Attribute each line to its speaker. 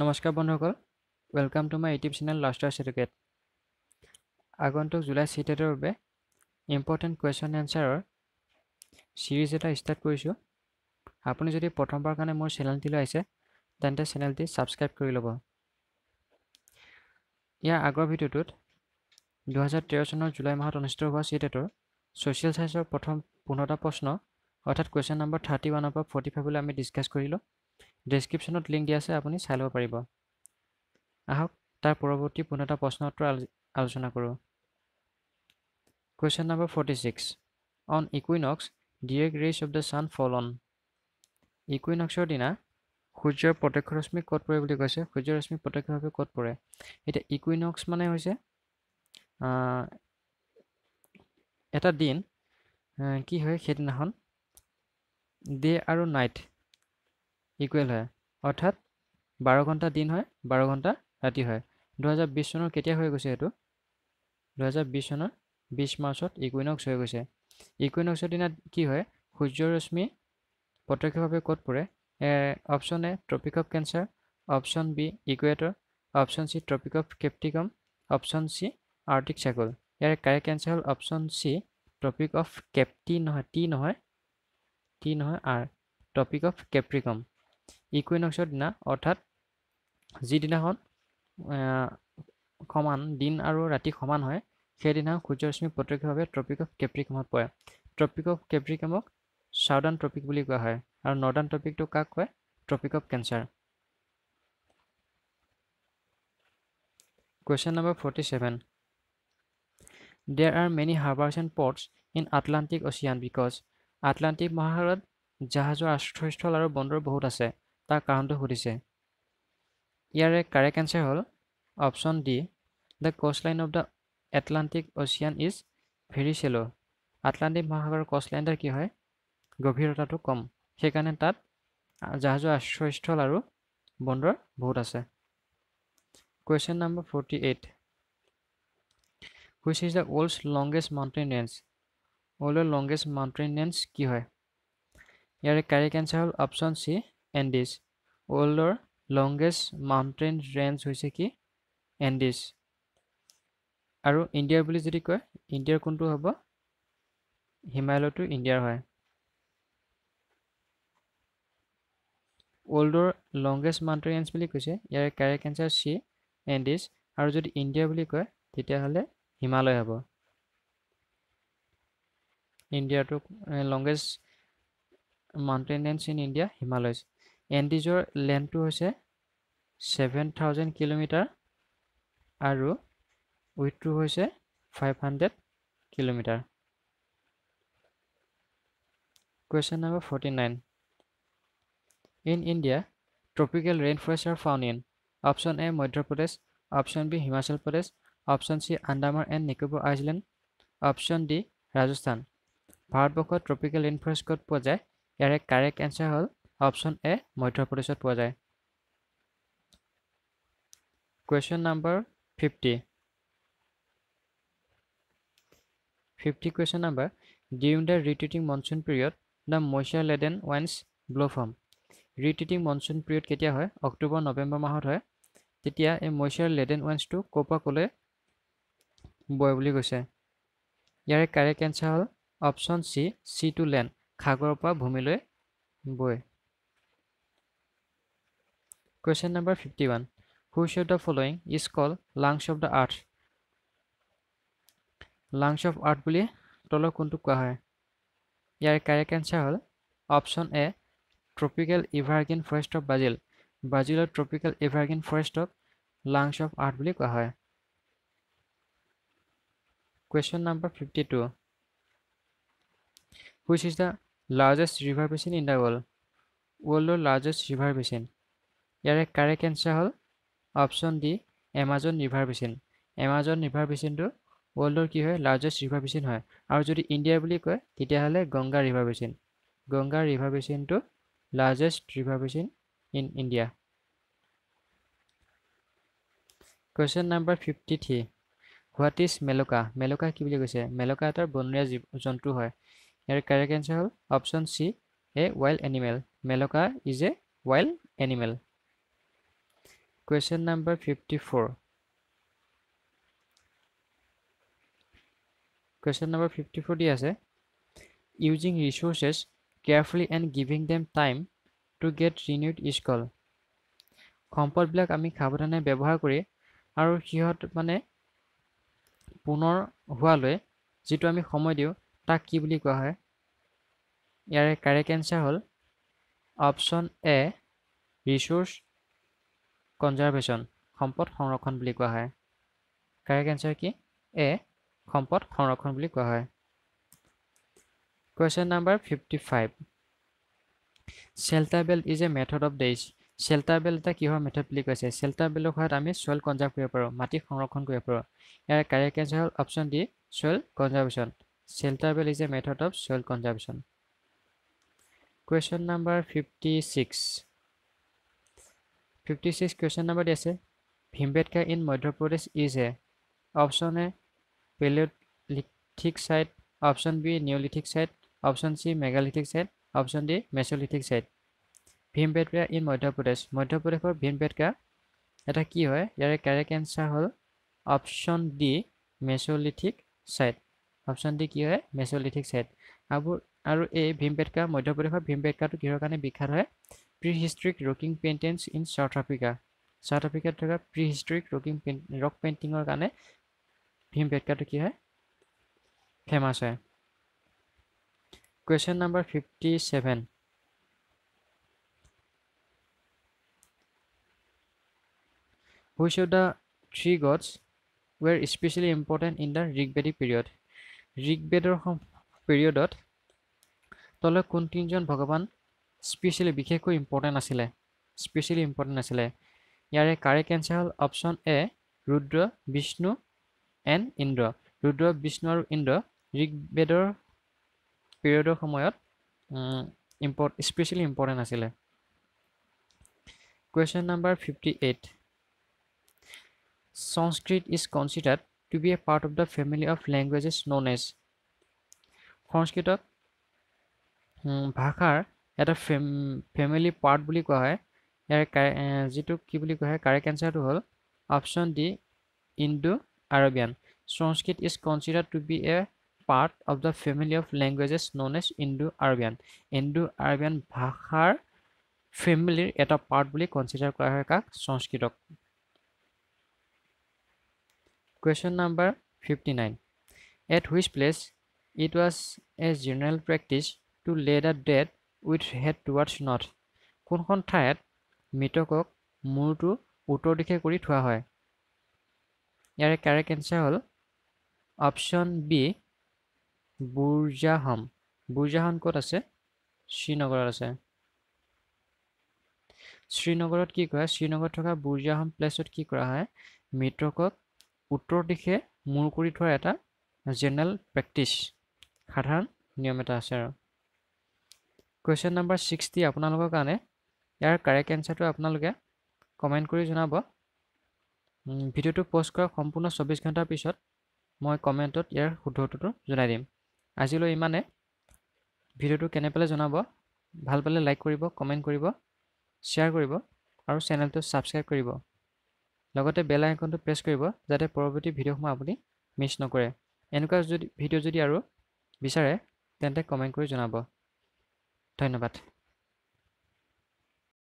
Speaker 1: নমস্কাৰ বন্ধুসকল welcome to my YouTube channel লাষ্টাৰ চেডুকেট আগন্তুক জুলাই চিটেটৰ বাবে ইম্পৰ্টেণ্ট কুৱেশ্যন এনচাৰৰ ছিৰিজ এটা ষ্টাৰ্ট কৰিছোঁ আপুনি যদি প্ৰথমবাৰ কাৰণে মোৰ চেনেলটিলৈ আহিছে তেন্তে চেনেলটি ছাবস্ক্ৰাইব কৰি ল'ব ইয়াৰ আগৰ ভিডিঅ'টোত দুহেজাৰ তেৰ চনৰ জুলাই মাহত অনুষ্ঠিত হোৱা চিটেটৰ ছ'চিয়েল ছায়েঞ্চৰ প্ৰথম পোন্ধৰটা প্ৰশ্ন অৰ্থাৎ কুৱেশ্যন নম্বৰ থাৰ্টি ওৱানৰ পৰা ফৰ্টি ফাইভলৈ আমি ডিছকাছ কৰিলোঁ ডেছক্ৰিপশ্যনত লিংক দিয়া আছে আপুনি চাই ল'ব পাৰিব আহক তাৰ পৰৱৰ্তী পোনটা প্ৰশ্ন উত্তৰ আলোচনা কৰোঁ question number forty six on equinox direct rays of the sun fall on ইকুইনক্সৰ দিনা সূৰ্যৰ প্ৰত্যক্ষ ৰশ্মি ক'ত পৰে বুলি কৈছে সূৰ্যৰ ৰশ্মি প্ৰত্যক্ষভাৱে ক'ত পৰে এতিয়া ইকুইনক্স মানে হৈছে এটা দিন কি হয় সেইদিনাখন ডে' আৰু নাইট ইকুৱেল হয় অৰ্থাৎ বাৰ ঘণ্টা দিন হয় বাৰ ঘণ্টা ৰাতি হয় দুহেজাৰ বিছ চনৰ কেতিয়া হৈ গৈছে সেইটো দুহেজাৰ বিছ চনৰ বিছ মাৰ্চত ইকুইনক্স হৈ গৈছে ইকুইনক্সৰ দিনা কি হয় সূৰ্য ৰশ্মি প্ৰত্যক্ষভাৱে ক'ত পৰে option A Tropic of Cancer option B equator option C Tropic of Capricorn option C Arctic Circle ইয়াৰে কাৰে কেঞ্চাৰ হ'ল অপশ্যন চি ট্ৰপিক অফ কেপটি নহয় টি নহয় টি নহয় আৰ ট্ৰপিক অফ কেপ্ৰিকম ইকুইনক্সৰ দিনা অৰ্থাৎ যিদিনাখন সমান দিন আৰু ৰাতি সমান হয় সেইদিনা সূৰ্যৰশ্মি প্ৰত্যক্ষভাৱে ট্ৰপিক অফ কেপ্ৰিকামত পৰে ট্ৰপিক অফ কেপ্ৰিকামক চাউডাৰ্ণ ট্ৰপিক বুলি কোৱা হয় আৰু নৰ্দাৰ্ণ ট্ৰপিকটো কাক কয় Tropic of Cancer question number forty seven there are many harbours and ports in Atlantic Ocean because Atlantic মহাসাগৰত জাহাজৰ আশ্ৰয়স্থল আৰু বন্দৰ বহুত আছে তাৰ কাৰণটো সুধিছে ইয়াৰে কাৰেক্ট এনচাৰ হ'ল option D the coastline of the Atlantic Ocean is very shallow' Atlantic মহাসাগৰৰ কষ্টলাইনডাল কি হয় গভীৰতাটো কম সেইকাৰণে তাত জাহাজৰ আশ্ৰয়স্থল আৰু বন্দৰ বহুত আছে question number forty eight which is the world's longest mountain range ৱৰ্ল্ডৰ লংগেষ্ট মাউণ্টেইন ৰেঞ্জ কি হয় ইয়াৰে কাৰেক্ট এনচাৰ হ'ল অপশ্যন চি এণ্ড ৱৰ্ল্ডৰ লংগেষ্ট মাউণ্টেইন ৰেঞ্জ হৈছে কি এণ্ডিজ আৰু ইণ্ডিয়াৰ বুলি যদি কয় ইণ্ডিয়াৰ কোনটো হ'ব হিমালয়টো ইণ্ডিয়াৰ হয় ৱৰ্ল্ডৰ লংগেষ্ট মাউণ্টেইন ৰেঞ্জ বুলি কৈছে ইয়াৰে কাৰেক্ট এনচাৰ চি এণ্ডিজ আৰু যদি ইণ্ডিয়া বুলি কয় তেতিয়াহ'লে হিমালয় হ'ব ইণ্ডিয়াটো longest mountain range in India Himalayas এণ্ডিজৰ লেণ্ডটো হৈছে ছেভেন থাউজেণ্ড কিলোমিটাৰ আৰু উইথটো হৈছে five hundred kilometre question number forty nine in India tropical rain forest are found in option A Madhya Pradesh option B Himachal Pradesh option C Andaman and Nicobar island option D Rajasthan ভাৰতবৰ্ষত tropical rain forest ক'ত পোৱা যায় ইয়াৰে correct answer হ'ল option A Madhya প্ৰদেশত পোৱা যায় question number fifty fifty question number during the retreating monsoon period the moisture laden ৱাইন্স blow' from retreating monsoon period কেতিয়া হয় অক্টোবৰ নৱেম্বৰ মাহত হয় তেতিয়া এই মইচাৰ লেডেন ৱাইন্সটো ক'ৰ পৰা ক'লৈ বয় বুলি কৈছে ইয়াৰে কাৰেক্ট এনচাৰ হ'ল option C sea to land সাগৰৰ পৰা ভূমিলৈ বয় Question fifty 51. Which of the following is called lungs of the earth? Lungs of earth বুলি তলৰ কোনটোক কোৱা হয় ইয়াৰ কাৰেক্ট এনচাৰ হ'ল option A tropical evergreen forest of Brazil ব্ৰাজিলৰ ট্ৰপিকেল ইভাৰগ্ৰীণ ফৰেষ্টক লাংছ অফ আৰ্ট বুলি কোৱা হয় question number fifty two which is the largest river basin in the world ৱৰ্ল্ডৰ লাৰ্জেষ্ট ৰিভাৰ বেচিন ইয়াৰে কাৰেক্ট এনচাৰ হ'ল option D Amazon river basin Amazon river বেচিনটো ৱৰ্ল্ডৰ কি হয় লাৰ্জেষ্ট ৰিভাৰ বেচিন হয় আৰু যদি ইণ্ডিয়া বুলি কয় তেতিয়াহ'লে Ganga river basin Ganga river বেচিনটো largest river basin in India question number fifty three what is মেলকা মেলকা কি বুলি কৈছে মেলকা এটা বনৰীয়া জীৱ জন্তু হয় ইয়াৰ কাৰেক্ট এনচাৰ হ'ল option C a wild animal মেলকা is a wild animal question number 54 question number 54 দি আছে using resources carefully and giving them time to get renewed is called সম্পদ বিলাক আমি সাৱধানে ব্যৱহাৰ কৰি আৰু সিহঁত মানে পুনৰ হোৱালৈ যিটো আমি সময় দিওঁ তাক কি বুলি কোৱা হয় ইয়াৰে কাৰেক্ট এনচাৰ হ'ল অপশ্যন এ ৰিচোৰ্চ কনজাৰ্ভেশ্যন সম্পদ সংৰক্ষণ বুলি কোৱা হয় কাৰেক্ট এনচাৰ কি এ সম্পদ সংৰক্ষণ বুলি কোৱা হয় question number fifty five shelter belt is a method of ডেইজ চেল্টাৰ বেল্ট এটা কিহৰ মেথড বুলি কৈছে চেল্টাৰ বেল্টৰ সহায়ত আমি চইল কনজাৰ্ভ কৰিব পাৰোঁ মাটি সংৰক্ষণ কৰিব পাৰোঁ ইয়াৰ কাৰেক্ট এনচাৰ হ'ল option D soil conservation shelter belt is a method of soil conservation question number fifty six fifty six question number দিছে Bhimbetka in Madhya Pradesh is a option A palaeolithic site option B neolithic site option C megalithic site option D mesolithic site Bhimbetka in Madhya Pradesh মধ্যপ্ৰদেশৰ ভীমবেটকা এটা কি হয় ইয়াৰে correct answer হ'ল option D mesolithic site option D কি হয় মেচলিথিক site আৰু আৰু এই ভীমবেটকা মধ্যপ্ৰদেশৰ ভীমবেটকাটো কিহৰ কাৰণে বিখ্যাত হয় prehistoric rock paintings in South Africa South আফ্ৰিকাত থকা প্ৰিহিষ্ট্ৰিক ৰকিং ৰক পেইণ্টিঙৰ কাৰণে ভীম বেটকাটো কি হয় ফেমাছ হয় question number fifty seven which of the three gods were specially important in the Rigvedic period ঋগবেদৰ পিৰিয়ডত তলৰ কোন তিনিজন ভগৱান স্পেচিয়েলি বিশেষকৈ ইম্পৰ্টেণ্ট আছিলে স্পেচিয়েলি ইম্পৰ্টেণ্ট আছিলে ইয়াৰে কাৰেক্ট এনচাৰ হ'ল option A Rudra Vishnu and Indra Rudra Vishnu আৰু ইন্দ্ৰ ঋগবেদৰ পিৰিয়ডৰ সময়ত ইম্পৰ্ট স্পেচিয়েলি ইম্পৰ্টেণ্ট আছিলে question number fifty eight Sanskrit is considered to be a part of the family of languages known as সংস্কৃতক ভাষাৰ এটা ফেম ফেমিলি পাৰ্ট বুলি কোৱা হয় ইয়াৰ যিটো কি বুলি কোৱা হয় কাৰেক্ট এনচাৰটো হ'ল option D Indo Aryan Sanskrit is consider to be a part of the family of languages known as Indo Aryan Indo Aryan ভাষাৰ ফেমিলিৰ এটা পাৰ্ট বুলি কনচিডাৰ কৰা হয় কাক সংস্কৃতক question number fifty nine at which place it was a general practice to lay the dead with head towards north কোনখন ঠাইত মৃতকক মূৰটো উত্তৰ দিশে কৰি থোৱা হয় ইয়াৰে কাৰেক্ট এনচাৰ হ'ল অপশ্যন বি বুৰ্জাহম বুৰ্জাহন ক'ত আছে শ্ৰীনগৰত আছে শ্ৰীনগৰত কি কৰা শ্ৰীনগৰত থকা বুৰ্জাহম প্লেচত কি কৰা হয় মৃতকক উত্তৰ দিশে মূৰ কৰি থোৱা এটা জেনেৰেল প্ৰেক্টিচ সাধাৰণ নিয়ম এটা আছে আৰু কুৱেশ্যন নাম্বাৰ ছিক্সটি আপোনালোকৰ কাৰণে ইয়াৰ কাৰেক্ট এনচাৰটো আপোনালোকে কমেণ্ট কৰি জনাব ভিডিঅ'টো পষ্ট কৰাৰ সম্পূৰ্ণ চৌবিছ ঘণ্টাৰ পিছত মই কমেণ্টত ইয়াৰ শুদ্ধটো জনাই দিম আজিলৈ ইমানে ভিডিঅ'টো কেনে পালে জনাব ভাল পালে লাইক কৰিব কমেণ্ট কৰিব শ্বেয়াৰ কৰিব আৰু চেনেলটো ছাবস্ক্ৰাইব কৰিব লগতে বেল আইকনটো প্ৰেছ কৰিব যাতে পৰৱৰ্তী ভিডিঅ'সমূহ আপুনি মিছ নকৰে এনেকুৱা যদি ভিডিঅ' যদি আৰু বিচাৰে তেন্তে কমেণ্ট কৰি জনাব ধন্যবাদ